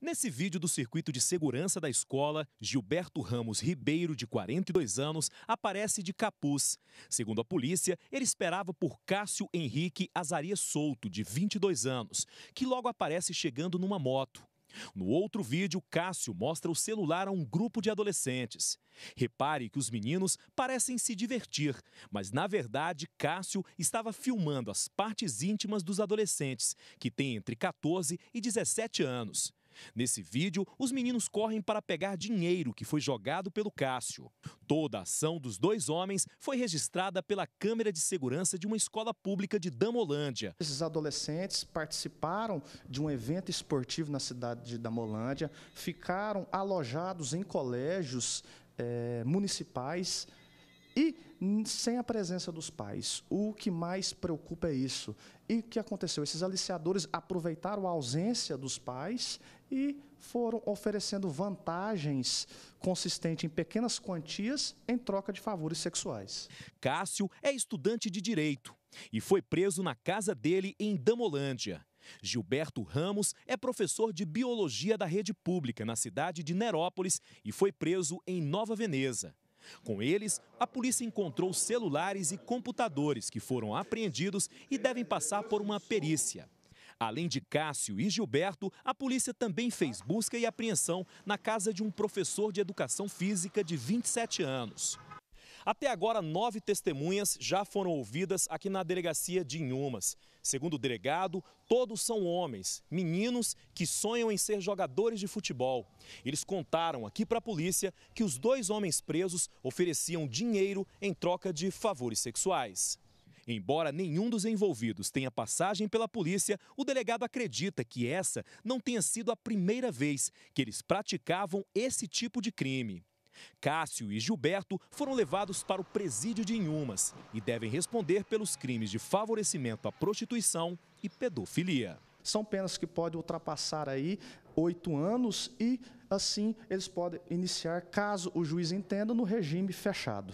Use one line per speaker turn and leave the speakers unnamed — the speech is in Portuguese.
Nesse vídeo do circuito de segurança da escola, Gilberto Ramos Ribeiro, de 42 anos, aparece de capuz. Segundo a polícia, ele esperava por Cássio Henrique Azaria Souto, de 22 anos, que logo aparece chegando numa moto. No outro vídeo, Cássio mostra o celular a um grupo de adolescentes. Repare que os meninos parecem se divertir, mas na verdade Cássio estava filmando as partes íntimas dos adolescentes, que têm entre 14 e 17 anos. Nesse vídeo, os meninos correm para pegar dinheiro que foi jogado pelo Cássio. Toda a ação dos dois homens foi registrada pela câmera de segurança de uma escola pública de Damolândia.
Esses adolescentes participaram de um evento esportivo na cidade de Damolândia, ficaram alojados em colégios é, municipais e sem a presença dos pais. O que mais preocupa é isso. E o que aconteceu? Esses aliciadores aproveitaram a ausência dos pais e foram oferecendo vantagens consistentes em pequenas quantias em troca de favores sexuais.
Cássio é estudante de direito e foi preso na casa dele em Damolândia. Gilberto Ramos é professor de biologia da rede pública na cidade de Nerópolis e foi preso em Nova Veneza. Com eles, a polícia encontrou celulares e computadores que foram apreendidos e devem passar por uma perícia. Além de Cássio e Gilberto, a polícia também fez busca e apreensão na casa de um professor de educação física de 27 anos. Até agora, nove testemunhas já foram ouvidas aqui na delegacia de Inhumas. Segundo o delegado, todos são homens, meninos que sonham em ser jogadores de futebol. Eles contaram aqui para a polícia que os dois homens presos ofereciam dinheiro em troca de favores sexuais. Embora nenhum dos envolvidos tenha passagem pela polícia, o delegado acredita que essa não tenha sido a primeira vez que eles praticavam esse tipo de crime. Cássio e Gilberto foram levados para o presídio de Inhumas e devem responder pelos crimes de favorecimento à prostituição e pedofilia.
São penas que podem ultrapassar aí oito anos e, assim, eles podem iniciar, caso o juiz entenda, no regime fechado.